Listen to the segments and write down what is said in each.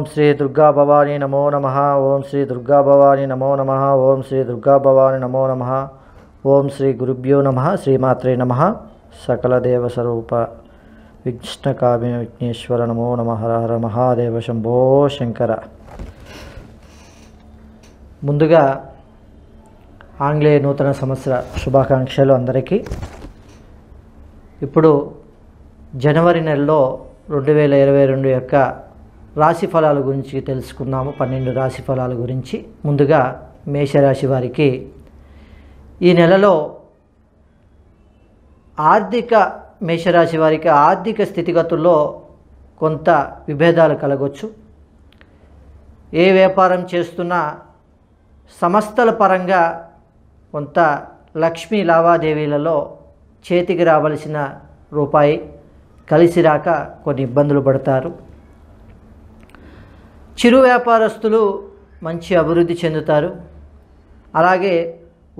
ఓం శ్రీ దుర్గా భవాని నమో నమ ఓం శ్రీ దుర్గా భవాని నమో నమ ఓం శ్రీ దుర్గా భవాని నమో నమ ఓం శ్రీ గురుభ్యో నమ శ్రీమాత్రే నమ సకల దేవస్వరూప విష్ణకామి విఘ్నేశ్వర నమో నమ హర హర మహాదేవ శంభో శంకర ముందుగా ఆంగ్లేయ నూతన సంవత్సర శుభాకాంక్షలు అందరికీ ఇప్పుడు జనవరి నెలలో రెండు వేల ఇరవై రెండు యొక్క రాశి ఫలాల గురించి తెలుసుకున్నాము పన్నెండు రాశి ఫలాల గురించి ముందుగా మేషరాశి వారికి ఈ నెలలో ఆర్థిక మేషరాశి వారికి ఆర్థిక స్థితిగతుల్లో కొంత విభేదాలు కలగొచ్చు ఏ వ్యాపారం చేస్తున్నా సంస్థల పరంగా కొంత లక్ష్మీ లావాదేవీలలో చేతికి రావలసిన రూపాయి కలిసి రాక కొన్ని ఇబ్బందులు పడతారు చిరు వ్యాపారస్తులు మంచి అభివృద్ధి చెందుతారు అలాగే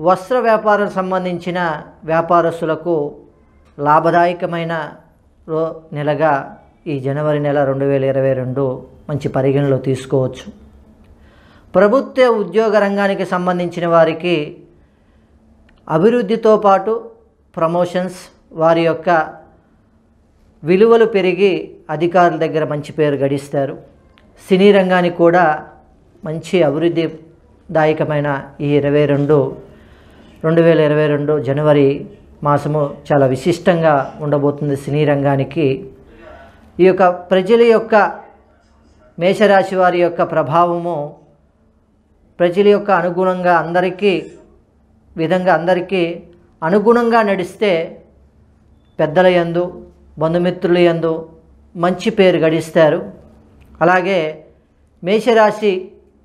వస్త్ర వ్యాపారం సంబంధించిన వ్యాపారస్తులకు లాభదాయకమైన రో నెలగా ఈ జనవరి నెల రెండు వేల ఇరవై రెండు మంచి పరిగణలో తీసుకోవచ్చు ప్రభుత్వ ఉద్యోగ రంగానికి సంబంధించిన వారికి అభివృద్ధితో పాటు ప్రమోషన్స్ వారి యొక్క విలువలు పెరిగి అధికారుల దగ్గర మంచి పేరు గడిస్తారు సినీ రంగానికి కూడా మంచి అభివృద్ధి దాయకమైన ఈ ఇరవై రెండు రెండు వేల ఇరవై రెండు జనవరి మాసము చాలా విశిష్టంగా ఉండబోతుంది సినీ రంగానికి ఈ యొక్క ప్రజల యొక్క మేషరాశి వారి యొక్క ప్రభావము ప్రజల యొక్క అనుగుణంగా అందరికీ విధంగా అందరికీ అనుగుణంగా నడిస్తే పెద్దల యందు బంధుమిత్రుల యందు మంచి పేరు గడిస్తారు అలాగే మేషరాశి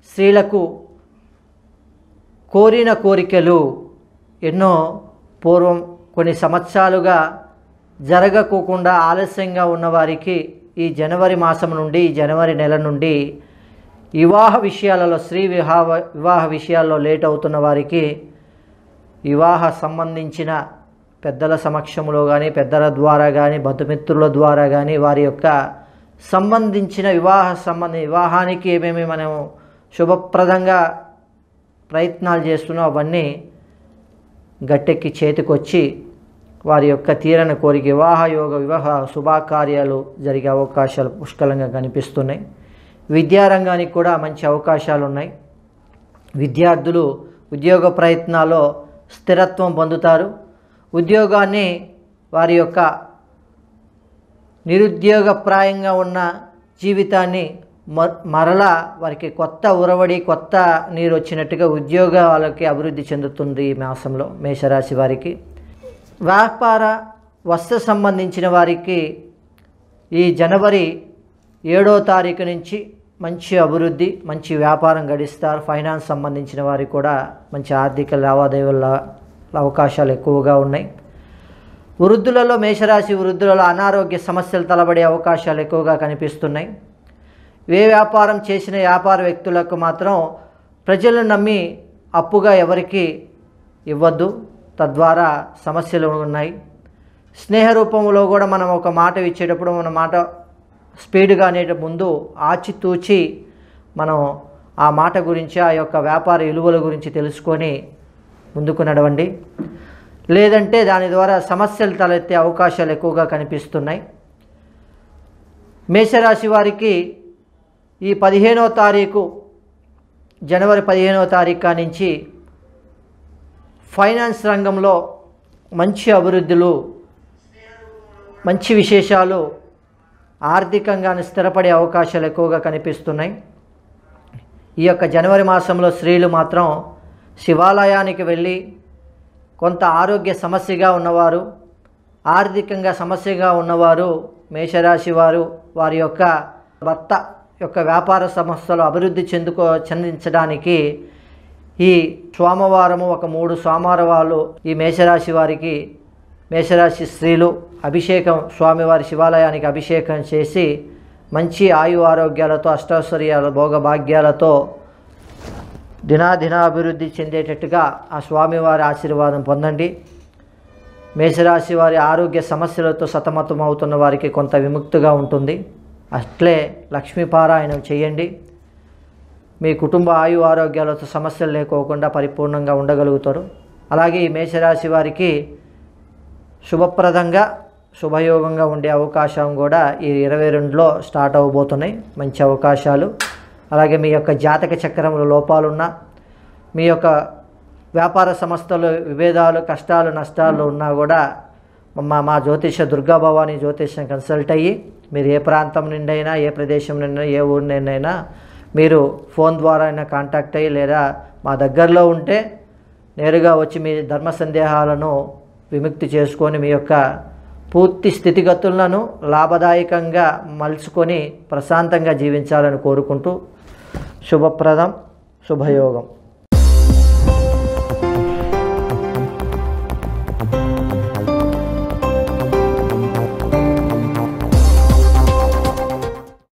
స్త్రీలకు కోరిన కోరికలు ఎన్నో పూర్వం కొన్ని సంవత్సరాలుగా జరగకోకుండా ఆలస్యంగా ఉన్నవారికి ఈ జనవరి మాసం నుండి జనవరి నెల నుండి వివాహ విషయాలలో స్త్రీ వివాహ వివాహ విషయాల్లో లేట్ అవుతున్న వారికి వివాహ సంబంధించిన పెద్దల సమక్షంలో కానీ పెద్దల ద్వారా కానీ బంధుమిత్రుల ద్వారా కానీ వారి యొక్క సంబంధించిన వివాహ సంబంధ వివాహానికి ఏమేమి మనము శుభప్రదంగా ప్రయత్నాలు చేస్తున్నాం అవన్నీ గట్టెక్కి చేతికొచ్చి వారి యొక్క తీరని కోరిక వివాహ యోగ వివాహ శుభకార్యాలు జరిగే అవకాశాలు పుష్కలంగా కనిపిస్తున్నాయి విద్యారంగానికి కూడా మంచి అవకాశాలు ఉన్నాయి విద్యార్థులు ఉద్యోగ ప్రయత్నాల్లో స్థిరత్వం పొందుతారు ఉద్యోగాన్ని వారి యొక్క నిరుద్యోగప్రాయంగా ఉన్న జీవితాన్ని మరలా వారికి కొత్త ఉరవడి కొత్త నీరు వచ్చినట్టుగా ఉద్యోగ వాళ్ళకి అభివృద్ధి చెందుతుంది ఈ మాసంలో మేషరాశి వారికి వ్యాపార వస్త్ర సంబంధించిన వారికి ఈ జనవరి ఏడో తారీఖు నుంచి మంచి అభివృద్ధి మంచి వ్యాపారం గడిస్తారు ఫైనాన్స్ సంబంధించిన వారికి కూడా మంచి ఆర్థిక లావాదేవీల అవకాశాలు ఎక్కువగా ఉన్నాయి వృద్ధులలో మేషరాశి వృద్ధులలో అనారోగ్య సమస్యలు తలబడే అవకాశాలు ఎక్కువగా కనిపిస్తున్నాయి ఏ వ్యాపారం చేసిన వ్యాపార వ్యక్తులకు మాత్రం ప్రజలను నమ్మి అప్పుగా ఎవరికి ఇవ్వద్దు తద్వారా సమస్యలు ఉన్నాయి స్నేహ రూపంలో కూడా మనం ఒక మాట ఇచ్చేటప్పుడు మన మాట స్పీడ్గా అనేట ముందు ఆచితూచి మనం ఆ మాట గురించి ఆ యొక్క వ్యాపార విలువల గురించి తెలుసుకొని ముందుకు నడవండి లేదంటే దాని ద్వారా సమస్యలు తలెత్తే అవకాశాలు ఎక్కువగా కనిపిస్తున్నాయి మేషరాశి వారికి ఈ పదిహేనో తారీఖు జనవరి పదిహేనో తారీఖు నుంచి ఫైనాన్స్ రంగంలో మంచి అభివృద్ధులు మంచి విశేషాలు ఆర్థికంగా స్థిరపడే అవకాశాలు ఎక్కువగా కనిపిస్తున్నాయి ఈ యొక్క జనవరి మాసంలో స్త్రీలు మాత్రం శివాలయానికి వెళ్ళి కొంత ఆరోగ్య సమస్యగా ఉన్నవారు ఆర్థికంగా సమస్యగా ఉన్నవారు మేషరాశి వారు వారి యొక్క భర్త యొక్క వ్యాపార సంస్థలు అభివృద్ధి చెందుకో చెందించడానికి ఈ సోమవారము ఒక మూడు సోమవారాలు ఈ మేషరాశి వారికి మేషరాశి స్త్రీలు అభిషేకం స్వామివారి శివాలయానికి అభిషేకం చేసి మంచి ఆయు ఆరోగ్యాలతో అష్టౌశ్వర్యాలు భోగభాగ్యాలతో దినాభివృద్ధి చెందేటట్టుగా ఆ స్వామివారి ఆశీర్వాదం పొందండి మేషరాశి వారి ఆరోగ్య సమస్యలతో సతమతం అవుతున్న వారికి కొంత విముక్తిగా ఉంటుంది అట్లే లక్ష్మీపారాయణం చేయండి మీ కుటుంబ ఆయు ఆరోగ్యాలతో సమస్యలు లేకోకుండా పరిపూర్ణంగా ఉండగలుగుతారు అలాగే ఈ మేషరాశి వారికి శుభప్రదంగా శుభయోగంగా ఉండే అవకాశం కూడా ఈ ఇరవై రెండులో స్టార్ట్ అవ్వబోతున్నాయి మంచి అవకాశాలు అలాగే మీ యొక్క జాతక చక్రంలో లోపాలున్నా మీ యొక్క వ్యాపార సంస్థలు విభేదాలు కష్టాలు నష్టాలు ఉన్నా కూడా మా మా జ్యోతిష దుర్గా భవాని జ్యోతిషం కన్సల్ట్ అయ్యి మీరు ఏ ప్రాంతం నుండైనా ఏ ప్రదేశం నుండి ఏ ఊరి నుండైనా మీరు ఫోన్ ద్వారా అయినా కాంటాక్ట్ అయ్యి లేదా మా దగ్గరలో ఉంటే నేరుగా వచ్చి మీ ధర్మ సందేహాలను విముక్తి చేసుకొని మీ యొక్క పూర్తి స్థితిగతులను లాభదాయకంగా మలుచుకొని ప్రశాంతంగా జీవించాలని కోరుకుంటూ ശുഭപ്രദം ശുഭയോഗം